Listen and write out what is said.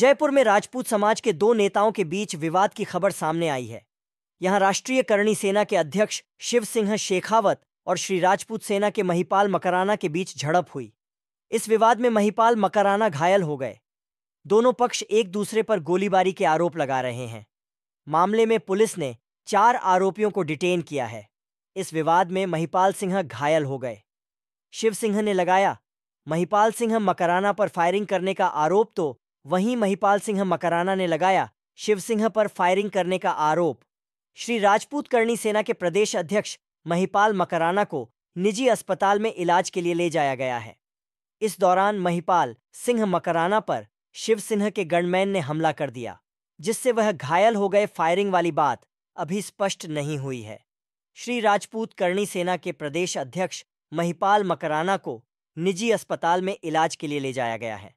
जयपुर में राजपूत समाज के दो नेताओं के बीच विवाद की खबर सामने आई है यहां राष्ट्रीय करणी सेना के अध्यक्ष शिव सिंह शेखावत और श्री राजपूत सेना के महिपाल मकराना के बीच झड़प हुई इस विवाद में महिपाल मकराना घायल हो गए दोनों पक्ष एक दूसरे पर गोलीबारी के आरोप लगा रहे हैं मामले में पुलिस ने चार आरोपियों को डिटेन किया है इस विवाद में महिपाल सिंह घायल हो गए शिव सिंह ने लगाया महिपाल सिंह मकराना पर फायरिंग करने का आरोप तो वहीं महिपाल सिंह मकराना ने लगाया शिव सिंह पर फायरिंग करने का आरोप श्री राजपूत करणी सेना के प्रदेश अध्यक्ष महिपाल मकराना को निजी अस्पताल में इलाज के लिए ले जाया गया है इस दौरान महिपाल सिंह मकराना पर शिव सिंह के गनमैन ने हमला कर दिया जिससे वह घायल हो गए फायरिंग वाली बात अभी स्पष्ट नहीं हुई है श्री राजपूत करणी सेना के प्रदेश अध्यक्ष महिपाल मकराना को निजी अस्पताल में इलाज के लिए ले जाया गया है